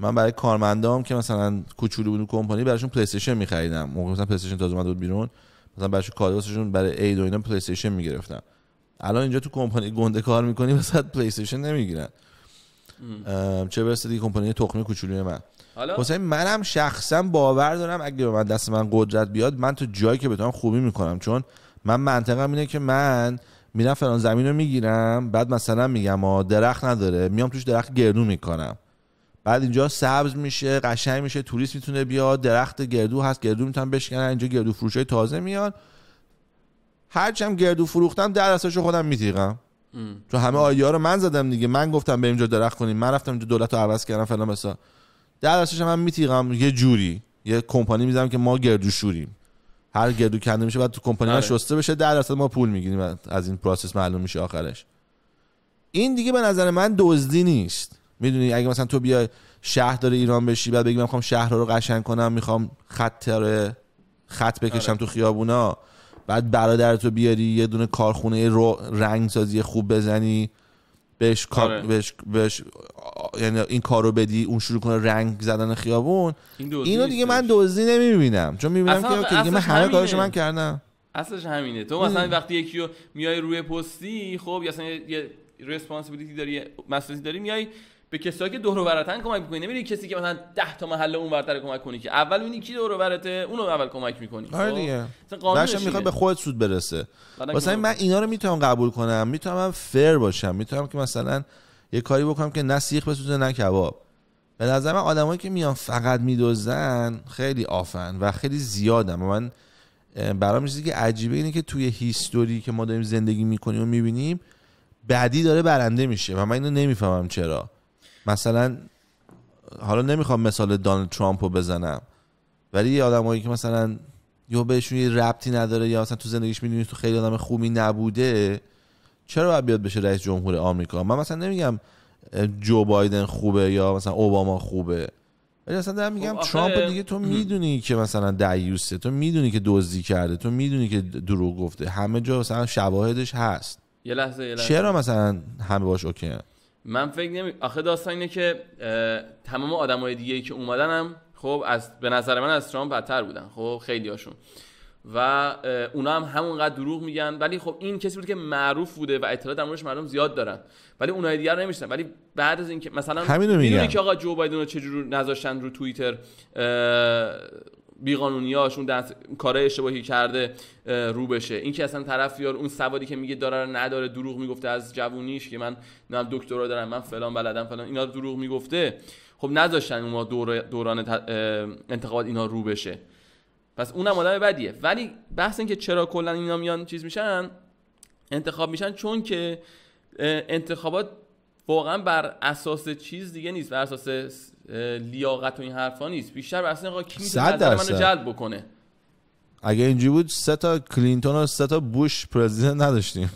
من برای کارمندام که مثلا کوچولو بود کمپانی براشون پلی استیشن می‌خریدم موقع مثلا پلی استیشن تازه اومده بود بیرون مثلا براشون کادوسشون برای اید و اینا پلی استیشن می‌گرفتم الان اینجا تو کمپانی گنده کار می‌کنی مثلا پلی استیشن نمی‌گیرن چه برسه دیگه کمپانی تخمی کوچولوی من حالا حسین منم شخصا باور دارم اگه به من دست من قدرت بیاد من تو جایی که بتونم خوبی میکنم چون من منطقم اینه که من میرم فلان زمین رو میگیرم بعد مثلا میگم درخت نداره میام توش درخت گردو میکنم بعد اینجا سبز میشه قشنگ میشه توریست میتونه بیاد درخت گردو هست گردو میتونن بشکنن اینجا گردو فروشای تازه میان هرچم گردو فروختم در اساسش خودم میتیقم تو همه آیا رو من زدم دیگه من گفتم به اینجا درخت کنیم من رفتم اینجا دولت رو عوض کردم فلان مثلا در اساسش من میتیقم یه جوری یه کمپانی میذارم که ما گردو شوریم هر گردو کنده میشه بعد تو کمپانی آره. شسته بشه در درصد ما پول میگیریم از این پروسس معلوم میشه آخرش این دیگه به نظر من دزدی نیست میدونی اگه مثلا تو بیای داره ایران بشی بعد بگی من میخوام شهر رو قشنگ کنم میخوام خط خط بکشم آره. تو خیابونا بعد برادر تو بیاری یه دونه کارخونه رو رنگ سازی خوب بزنی بهش کار آره. بهش, یعنی این کارو بدی اون شروع کنه رنگ زدن خیابون این اینو دیگه من دزدی نمیبینم چون میبینم که دیگه من همه کارش من کردم اصلش همینه تو مثلا وقتی یکی رو میای روی پستی خب یا یه رسپانسیبیلیتی داری مسئولیتی داری میای به کسایی که دور و کمک میکنی نمیری کسی که مثلا 10 تا محله اون ورتر کمک کنی که اول ببینی کی دور و برته اونو اول کمک می‌کنی. آره خب؟ دیگه مثلا میخواد به خودت سود برسه واسه من اینا رو میتونم قبول کنم میتونم فر باشم میتونم که مثلا یه کاری بکنم که نه سیخ بسوزه نه کباب به نظر من آدمایی که میان فقط میدوزن خیلی آفن و خیلی زیادم من برام چیزی که عجیبه اینه که توی هیستوری که ما داریم زندگی میکنیم و میبینیم بعدی داره برنده میشه و من اینو نمیفهمم چرا مثلا حالا نمیخوام مثال دانالد ترامپ رو بزنم ولی یه آدمایی که مثلا یا بهشون یه ربطی نداره یا مثلا تو زندگیش میدونی تو خیلی آدم خوبی نبوده چرا باید بیاد بشه رئیس جمهور آمریکا من مثلا نمیگم جو بایدن خوبه یا مثلا اوباما خوبه ولی اصلا دارم میگم خب، ترامپ دیگه تو میدونی که مثلا دیوسته تو میدونی که دزدی کرده تو میدونی که دروغ گفته همه جا مثلا شواهدش هست یه لحظه, یه لحظه. چرا مثلا همه باش اوکی من فکر نمی آخه داستان اینه که تمام آدمای دیگه ای که اومدن هم خب از به نظر من از ترامپ بدتر بودن خب خیلی هاشون و اونا هم همونقدر دروغ میگن ولی خب این کسی بود که معروف بوده و اطلاع در موردش مردم زیاد دارن ولی اونای دیگر رو نمیشن ولی بعد از اینکه مثلا همینو که آقا جو بایدن رو چجور نذاشتن رو توییتر بیقانونیاش اون دست کارهای اشتباهی کرده رو بشه این که اصلا طرف یار اون سوادی که میگه داره رو نداره دروغ میگفته از جوونیش که من نم دکترا دارم من فلان بلدم فلان اینا دروغ میگفته خب نذاشتن اون دوران انتخابات اینا رو بشه پس اونم آدم بدیه ولی بحث این که چرا کلا اینا میان چیز میشن انتخاب میشن چون که انتخابات واقعا بر اساس چیز دیگه نیست بر اساس لیاقت و این حرفا نیست بیشتر بر اساس کی میتونه منو جلب بکنه اگه اینجوری بود سه تا کلینتون و سه تا بوش پرزیدنت نداشتیم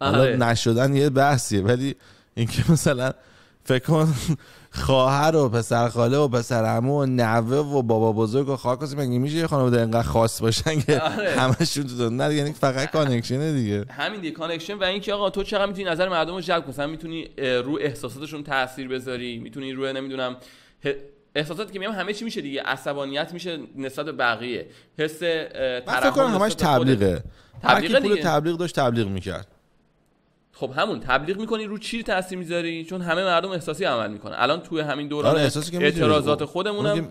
حالا آره. نشدن یه بحثیه ولی اینکه مثلا فکر کن خواهر و پسر خاله و پسر عمو و نوه و بابا بزرگ و خاکسی مگه میشه یه خانواده اینقدر خاص باشن که آره. همشون تو نه یعنی فقط کانکشن دیگه همین دیگه کانکشن و اینکه آقا تو چقدر میتونی نظر مردم رو جلب کنی میتونی رو احساساتشون تاثیر بذاری میتونی روی نمیدونم احساسات که میام همه چی میشه دیگه عصبانیت میشه نسبت بقیه حس کنم همش تبلیغه تبلیغ پول تبلیغ داشت تبلیغ میکرد خب همون تبلیغ میکنی رو چی تاثیر میذاری چون همه مردم احساسی عمل میکنن الان توی همین دوران آره اعتراضات خودمونم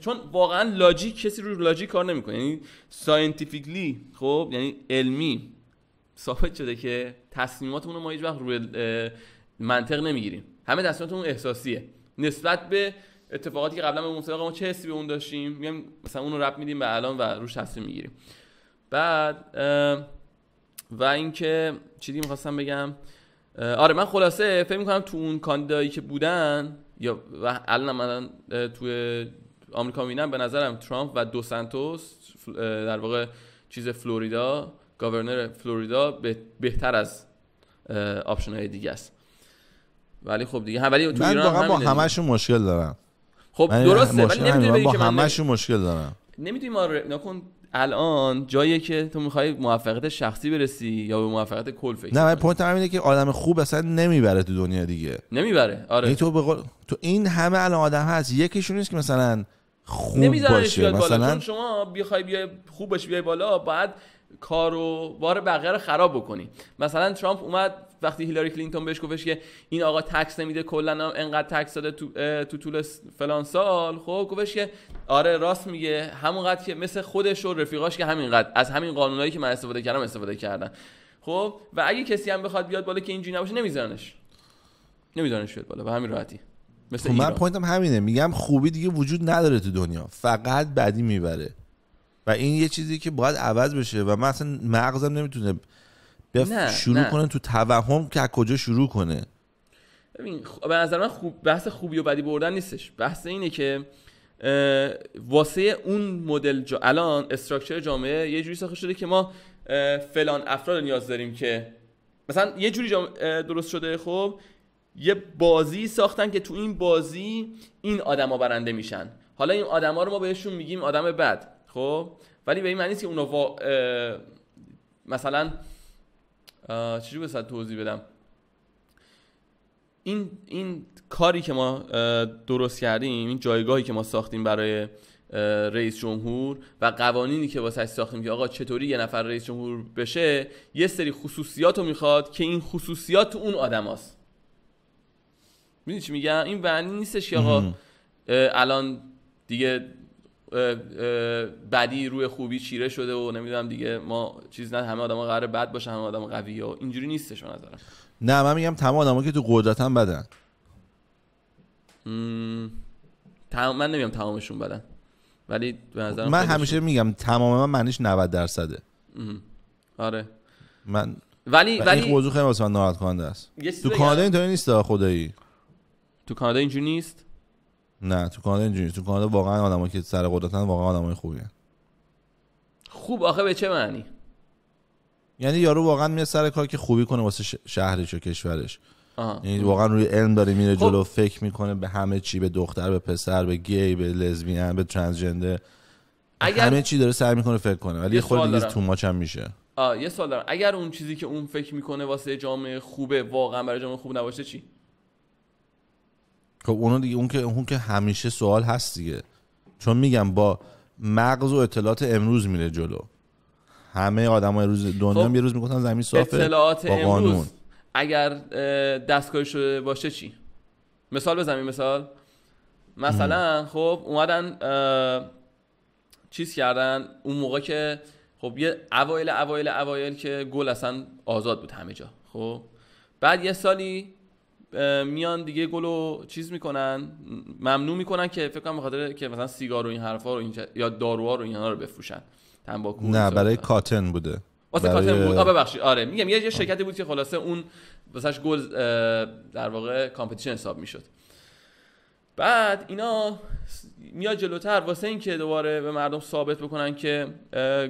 چون واقعا لاجیک کسی رو لاجیک کار نمیکنه یعنی ساینتیفیکلی خب یعنی علمی ثابت شده که تصمیماتمون رو ما هیچ وقت روی منطق نمیگیریم همه تصمیماتمون احساسیه نسبت به اتفاقاتی که قبلا به مسابقه ما چه حسی به اون داشتیم میگم مثلا اون رو میدیم به الان و روش تصمیم میگیریم بعد و اینکه چیزی میخواستم بگم آره من خلاصه فکر میکنم تو اون کاندیدایی که بودن یا و الان من توی آمریکا میبینم به نظرم ترامپ و دو سانتوس در واقع چیز فلوریدا گاورنر فلوریدا بهتر از آپشن های دیگه است ولی خب دیگه ولی تو ایران با همشون مشکل دارم خب درسته ولی نمیدونی با همشون مشکل دارم نمیتونی ما نکن الان جایی که تو میخوای موفقیت شخصی برسی یا به موفقیت کل فکر نه پوینت هم اینه که آدم خوب اصلا نمیبره تو دنیا دیگه نمیبره آره این یعنی تو بقول تو این همه الان آدم هست یکیشون نیست که مثلا خوب باشه مثلا بالا. چون شما بخوای بیای خوب بشی بیای بالا بعد کارو بار بقیه رو خراب بکنی مثلا ترامپ اومد وقتی هیلاری کلینتون بهش گفتش که این آقا تکس نمیده کلا انقدر تکس داده تو, طول فلان سال خب گفتش که آره راست میگه همونقدر که مثل خودش و رفیقاش که همینقدر از همین قانونایی که من استفاده کردم استفاده کردن خب و اگه کسی هم بخواد بیاد بالا که اینجوری نباشه نمیذارنش نمیذارنش بیاد بالا به همین راحتی مثل خب، من پوینتم همینه میگم خوبی دیگه وجود نداره تو دنیا فقط بدی میبره و این یه چیزی که باید عوض بشه و من اصلا مغزم نمیتونه نه، شروع نه. کنه تو توهم که از کجا شروع کنه ببین خب، به نظر من خوب بحث خوبی و بدی بردن نیستش بحث اینه که واسه اون مدل جا... الان استراکچر جامعه یه جوری ساخته شده که ما فلان افراد نیاز داریم که مثلا یه جوری جامعه درست شده خب یه بازی ساختن که تو این بازی این آدما برنده میشن حالا این آدما رو ما بهشون میگیم آدم بد خب ولی به این معنی نیست که اونا مثلا چجوری بسید توضیح بدم این این کاری که ما درست کردیم این جایگاهی که ما ساختیم برای رئیس جمهور و قوانینی که واسه ساختیم که آقا چطوری یه نفر رئیس جمهور بشه یه سری خصوصیات رو میخواد که این خصوصیات اون آدم هست. میدونی چی میگم این معنی نیستش که آقا الان دیگه بدی روی خوبی چیره شده و نمیدونم دیگه ما چیز نه همه آدما قرار بد باشن همه آدم قوی و اینجوری نیستش من نظرم نه من میگم تمام آدما که تو هم بدن من نمیگم تمامشون بدن ولی به خب، نظرم من همیشه میگم تمام من معنیش 90 درصده آره من ولی ولی این موضوع خیلی واسه من ناراحت کننده است تو کانادا اینطوری نیست خدایی تو کانادا اینجوری نیست نه تو کانادا اینجوری تو کانادا واقعا آدمایی که سر قدرتن واقعا آدمای خوبی هن. خوب آخه به چه معنی یعنی یارو واقعا میاد سر کار که خوبی کنه واسه شهرش و کشورش یعنی واقعا روی علم داره میره جلو خب. فکر میکنه به همه چی به دختر به پسر به گی به لزبیان به ترنسجندر اگر... همه چی داره سعی میکنه فکر کنه ولی خود دیگه تو ماچ هم میشه آه، یه سوال دارم اگر اون چیزی که اون فکر میکنه واسه جامعه خوبه واقعا برای جامعه خوب نباشه چی خب اونو دیگه اون که اون که همیشه سوال هست دیگه چون میگم با مغز و اطلاعات امروز میره جلو همه آدم روز دنیا خب. یه روز میگفتن زمین صافه اطلاعات با قانون. امروز اگر دستکاری شده باشه چی مثال بزنیم مثال مثلا خب اومدن چیز کردن اون موقع که خب یه اوایل اوایل اوایل که گل اصلا آزاد بود همه جا خب بعد یه سالی میان دیگه گلو چیز میکنن ممنوع میکنن که فکر کنم بخاطر که مثلا سیگار و این حرفا رو این یا داروها رو اینا رو بفروشن تنباکو نه برای کاتن بوده واسه برای... کاتن بود آره ببخشید آره میگم یه شرکتی بود که خلاصه اون واسهش گل در واقع کامپتیشن حساب میشد بعد اینا میاد جلوتر واسه که دوباره به مردم ثابت بکنن که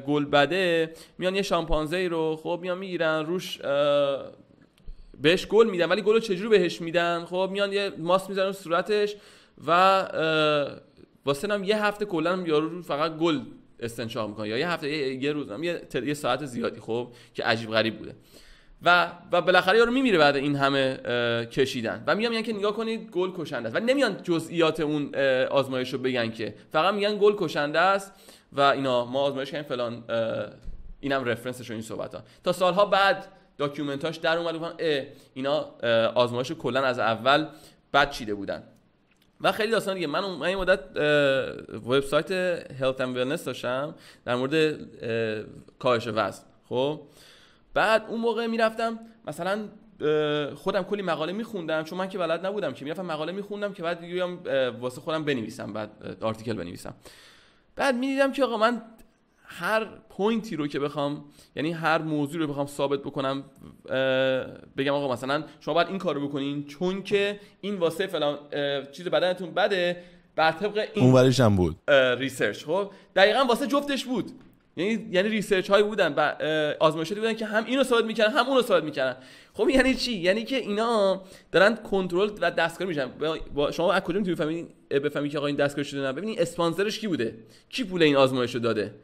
گل بده میان یه شامپانزه ای رو خب میان میگیرن روش بهش گل میدن ولی گل چجوری بهش میدن خب میان یه ماست میزنن رو صورتش و واسه یه هفته کلا یارو فقط گل استنشاق میکنه یا یه هفته یه, روز هم یه, یه ساعت زیادی خب که عجیب غریب بوده و و بالاخره یارو میمیره بعد این همه کشیدن و میگم میگن یعنی که نگاه کنید گل کشنده است و نمیان جزئیات اون آزمایش رو بگن که فقط میگن گل کشنده است و اینا ما آزمایش کردیم فلان اینم رفرنسش و این صحبت تا سالها بعد داکیومنتاش در اومد گفتم اینا آزمایش کلا از اول بد چیده بودن و خیلی داستان دیگه من این مدت وبسایت هلت اند ویلنس داشتم در مورد کاهش وزن خب بعد اون موقع میرفتم مثلا خودم کلی مقاله میخوندم چون من که بلد نبودم که میرفتم مقاله میخوندم که بعد بیام واسه خودم بنویسم بعد آرتیکل بنویسم بعد میدیدم که آقا من هر پوینتی رو که بخوام یعنی هر موضوع رو بخوام ثابت بکنم بگم آقا مثلا شما باید این رو بکنین چون که این واسه فلان چیز بدنتون بده بر طبق این ورش هم بود ریسرچ خب دقیقا واسه جفتش بود یعنی یعنی ریسرچ هایی بودن و آزمایشاتی بودن که هم اینو ثابت میکردن هم اونو ثابت میکردن خب یعنی چی یعنی که اینا دارن کنترل و دستکاری میشن شما از کجا میتونید بفهمید بفهمید که آقا این دستکاری شده نه ببینید اسپانسرش کی بوده کی پول این آزمایش رو داده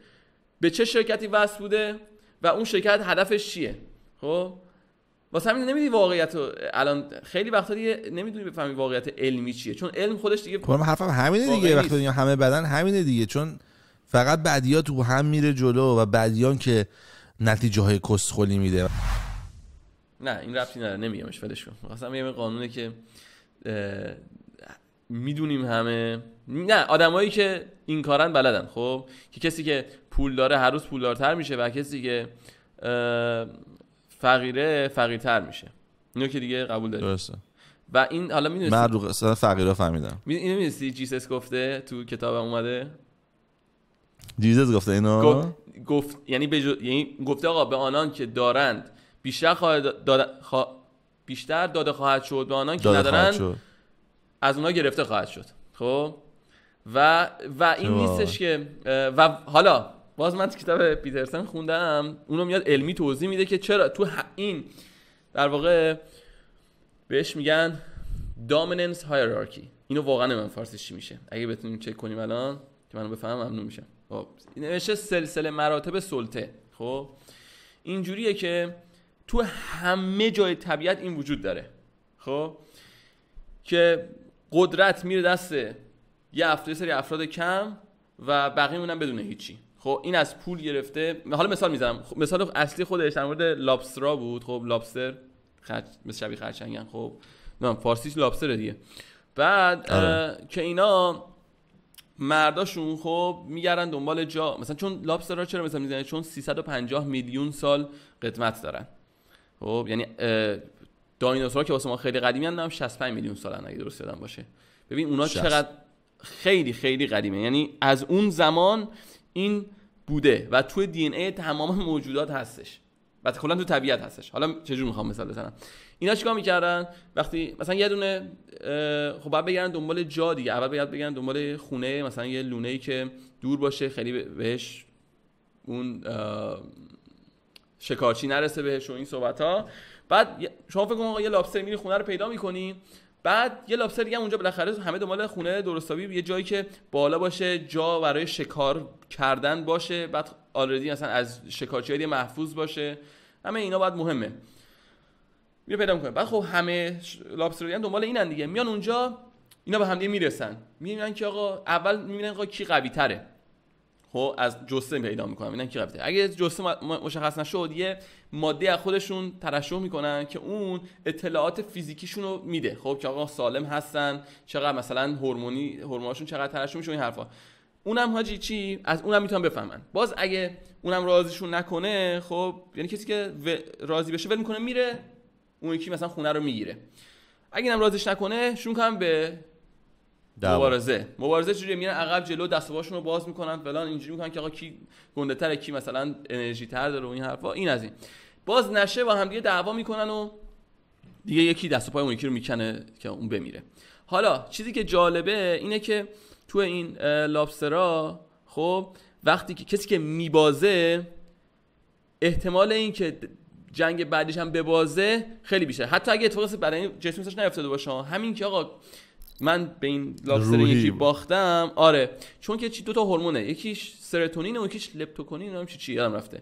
به چه شرکتی وصل بوده و اون شرکت هدفش چیه خب واسه همین نمیدی واقعیت رو الان خیلی وقتا دیگه نمیدونی بفهمی واقعیت علمی چیه چون علم خودش دیگه کنم خب، حرفم همینه دیگه وقتی دیگه همه بدن همینه دیگه چون فقط بدیا تو هم میره جلو و بعدیان که نتیجه های کسخلی میده نه این ربطی نداره نمیگمش فلش کن قانونه که میدونیم همه نه آدمایی که این کارن بلدن خب که کسی که پول داره هر روز پولدارتر میشه و کسی که فقیره فقیرتر میشه اینو که دیگه قبول داریم درسته و این حالا میدونی من رو فقیرا فهمیدم اینو میدونی جیسس گفته تو کتاب اومده جیسس گفته اینو گفت, گفت... یعنی, بجو... یعنی گفته آقا به آنان که دارند بیشتر خواهد داد... خوا... بیشتر داده خواهد شد به آنان که ندارند از اونها گرفته خواهد شد خب و و این نیستش که و حالا باز من کتاب پیترسن خوندم اونو میاد علمی توضیح میده که چرا تو این در واقع بهش میگن dominance hierarchy اینو واقعا من فارسیش میشه اگه بتونیم چک کنیم الان که منو بفهمم ممنون میشم خب نوشته سلسله مراتب سلطه خب اینجوریه که تو همه جای طبیعت این وجود داره خب که قدرت میره دست یه هفته سری افراد کم و بقیه اونم بدون هیچی خب این از پول گرفته حالا مثال میزنم خب مثال اصلی خودش در مورد لابسترا بود خب لابستر خرچ مثل شبیه خرچنگن خب نه فارسیش لابستر دیگه بعد آره. که اینا مرداشون خب میگردن دنبال جا مثلا چون لابسترها چرا مثلا میزنه چون 350 میلیون سال قدمت دارن خب یعنی دایناسورها که واسه ما خیلی قدیمی هم 65 میلیون سال اگه درست یادم باشه ببین اونا چقدر خیلی خیلی قدیمه یعنی از اون زمان این بوده و توی دی ای تمام موجودات هستش و کلا تو طبیعت هستش حالا چجور میخوام مثال بزنم اینا چیکار میکردن وقتی مثلا یه دونه خب بعد بگردن دنبال جا دیگه اول باید بگردن دنبال خونه مثلا یه لونه ای که دور باشه خیلی بهش اون شکارچی نرسه بهش و این صحبت ها بعد شما فکر کن یه لابستر میری خونه رو پیدا میکنی بعد یه لابستر دیگه اونجا بالاخره همه دنبال خونه درستابی یه جایی که بالا باشه جا برای شکار کردن باشه بعد آلردی اصلا از شکارچی محفوظ باشه همه اینا باید مهمه میره پیدا میکنه بعد خب همه لابستر دیگه دنبال اینن دیگه میان اونجا اینا به همدیگه میرسن میبینن که آقا اول میبینن آقا کی قوی تره خب از جسه پیدا میکنن اینا کی رابطه اگه جسه مشخص نشود یه ماده از خودشون ترشح میکنن که اون اطلاعات فیزیکیشون رو میده خب که آقا سالم هستن چقدر مثلا هورمونی هورموناشون چقدر ترشح میشه این حرفا اونم حاجی چی از اونم میتونن بفهمن باز اگه اونم راضیشون نکنه خب یعنی کسی که راضی بشه ول میکنه میره اون یکی مثلا خونه رو میگیره اگه اینم راضیش نکنه شون کم به دبا. مبارزه مبارزه چجوری میان عقب جلو دست رو باز میکنن فلان اینجوری میکنن که آقا کی گنده تره کی مثلا انرژی تر داره و این حرفا این از این باز نشه با دیگه دعوا میکنن و دیگه یکی دست و پای اون یکی رو میکنه که اون بمیره حالا چیزی که جالبه اینه که تو این لابسترا خب وقتی که کسی که میبازه احتمال این که جنگ بعدیش هم ببازه خیلی بیشتر حتی اگه اتفاقی برای جسمش نیافتاده باشه همین که آقا من به این لاکسر یکی باختم آره چون که چی دو تا هورمونه یکیش سرتونین و یکیش لپتوکنین هم چی چی یادم رفته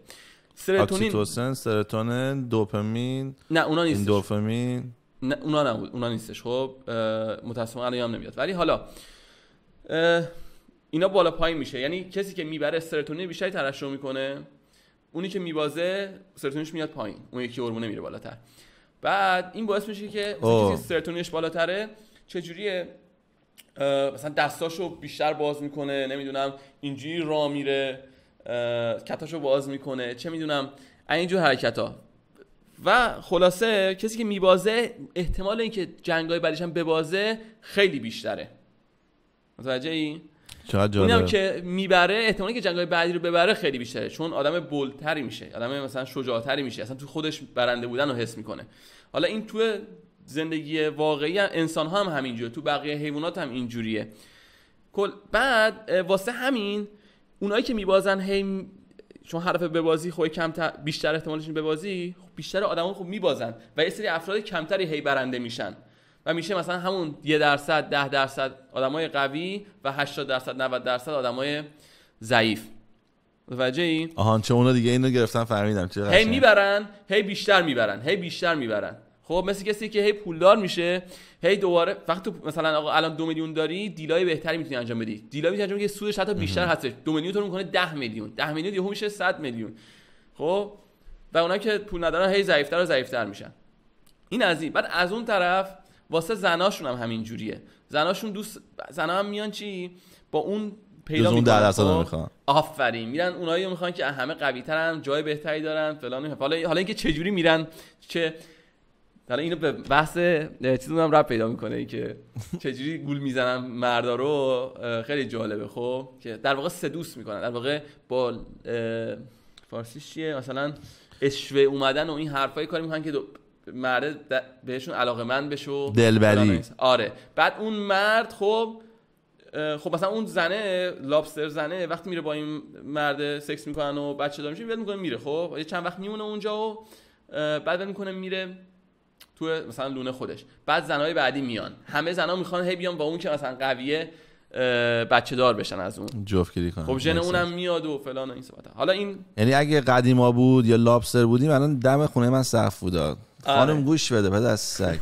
سرتونین اکسیتوسن سرتونین دوپامین نه اونا نیست دوپامین نه اونا نبود اونا نیستش خب متاسفانه الان نمیاد ولی حالا اینا بالا پایین میشه یعنی کسی که میبره سرتونین بیشتری ترشح میکنه اونی که میبازه سرتونینش میاد پایین اون یکی هورمونه میره بالاتر بعد این باعث میشه که کسی سرتونینش بالاتره چجوریه مثلا دستاشو بیشتر باز میکنه نمیدونم اینجوری را میره کتاشو باز میکنه چه میدونم اینجور حرکت ها و خلاصه کسی که میبازه احتمال اینکه جنگای بعدیشم هم ببازه خیلی بیشتره متوجه ای؟ اینم که میبره احتمالی که جنگای بعدی رو ببره خیلی بیشتره چون آدم بلتری میشه آدم مثلا شجاعتری میشه اصلا تو خودش برنده بودن رو حس میکنه حالا این تو زندگی واقعی انسان ها هم همینجوره تو بقیه حیوانات هم اینجوریه کل بعد واسه همین اونایی که میبازن هی چون حرف به بازی خب کمتر بیشتر احتمالشون به بازی خب بیشتر آدمان خوب میبازن و یه سری افراد کمتری هی برنده میشن و میشه مثلا همون یه درصد ده درصد آدمای قوی و 80 درصد 90 درصد آدمای ضعیف متوجه ای آهان چه اونا دیگه اینو گرفتن فهمیدم چه هی میبرن هی بیشتر میبرن هی بیشتر میبرن خب مثل کسی که هی پولدار میشه هی دوباره وقت تو مثلا آقا الان دو میلیون داری دیلای بهتری میتونی انجام بدی دیلای میتونی انجام که سودش حتی بیشتر هستش دو میلیون تو میکنه 10 میلیون 10 میلیون یهو میشه 100 میلیون خب و اونایی که پول ندارن هی ضعیفتر و ضعیفتر میشن این از این بعد از اون طرف واسه زناشون هم همین جوریه زناشون دوست زنا هم میان چی با اون پیدا اون در درصد خب؟ میخوان آفرین میرن اونایی میخوان که همه قوی ترن جای بهتری دارن فلان حالا حالا اینکه چه جوری میرن چه حالا اینو به بحث چیز هم رب پیدا میکنه که چجوری گول میزنن مردا رو خیلی جالبه خب که در واقع سدوس میکنن در واقع با فارسیش چیه مثلا اشوه اومدن و این حرفای کاری میکنن که مرد بهشون علاقه من بشو دلبری آره بعد اون مرد خب خب مثلا اون زنه لابستر زنه وقتی میره با این مرد سکس میکنن و بچه دار میشه میره خب یه چند وقت میمونه اونجا و بعد میکنه میره تو مثلا لونه خودش بعد زنهای بعدی میان همه زنها میخوان هی بیان با اون که مثلا قویه بچه دار بشن از اون گیری کنن خب ژن اونم میاد و فلان و این صحبت حالا این یعنی اگه قدیما بود یا لابستر بودیم الان دم خونه من سقف بود آره. خانم گوش بده بعد از سگ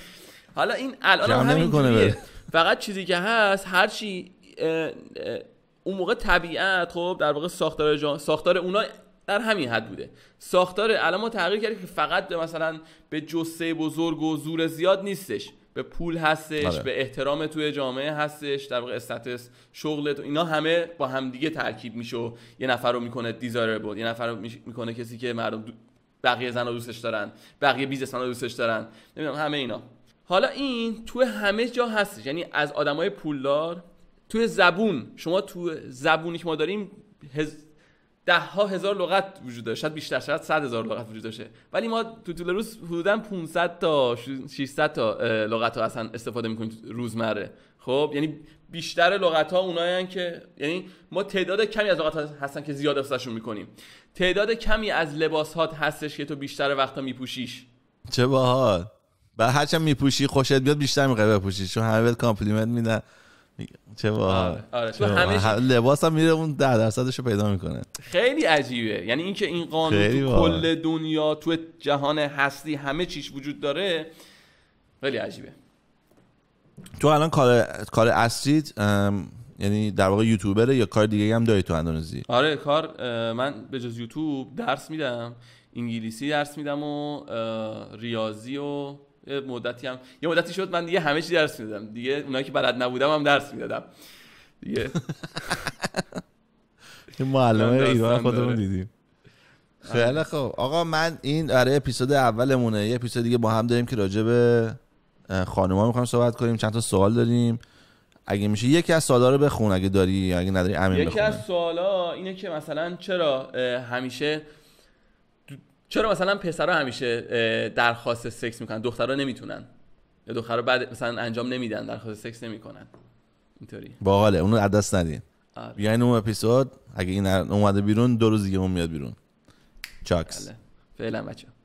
حالا این الان هم همین فقط چیزی که هست هرچی چی اون موقع طبیعت خب در واقع ساختار جان ساختار اونها در همین حد بوده ساختار ما تغییر کرده که فقط به مثلا به جسه بزرگ و زور زیاد نیستش به پول هستش بله. به احترام توی جامعه هستش در واقع استاتس شغلت اینا همه با همدیگه ترکیب میشه یه نفر رو میکنه دیزایربل یه نفر رو میکنه کسی که مردم بقیه زن رو دوستش دارن بقیه بیزنسمن رو دوستش دارن نمیدونم همه اینا حالا این تو همه جا هستش یعنی از آدمای پولدار توی زبون شما تو زبونی که ما داریم هز... ده ها هزار لغت وجود داشت شاید بیشتر شاید صد هزار لغت وجود داشته ولی ما تو طول روز حدودا 500 تا 600 تا لغت ها اصلا استفاده میکنیم روزمره خب یعنی بیشتر لغت ها اونایی که یعنی ما تعداد کمی از لغت ها هستن که زیاد استفادهشون میکنیم تعداد کمی از لباس هات هستش که تو بیشتر وقتا میپوشیش چه باحال و هرچند میپوشی خوشت بیاد بیشتر میخوای بپوشی چون همه بهت کامپلیمنت میدن چه آره, آره. لباس هم میره اون ده درصدش رو پیدا میکنه خیلی عجیبه یعنی اینکه این قانون تو کل دنیا تو جهان هستی همه چیش وجود داره خیلی عجیبه تو الان کار کار یعنی در واقع یوتیوبره یا کار دیگه هم داری تو اندونزی آره کار من به جز یوتیوب درس میدم انگلیسی درس میدم و ریاضی و یه مدتی هم یه مدتی شد من دیگه همه چی درس میدادم دیگه اونایی که بلد نبودم هم درس میدادم دیگه معلمه ایران خودمون دیدیم آره. خیلی خب آقا من این برای آره، اپیزود اولمونه یه اپیزود دیگه با هم داریم که راجع به خانوما میخوام صحبت کنیم چند تا سوال داریم اگه میشه یکی از سوالا رو بخون اگه داری اگه نداری امین یکی بخونه. از سوالا اینه که مثلا چرا همیشه چرا مثلا پسرها همیشه درخواست سکس میکنن دخترها نمیتونن یا دخترها بعد مثلا انجام نمیدن درخواست سکس نمیکنن اینطوری باحاله اونو از دست ندین بیاین آره. یعنی اون اپیزود اگه این اومده بیرون دو روز دیگه اون میاد بیرون چاکس بله. فعلا بچه‌ها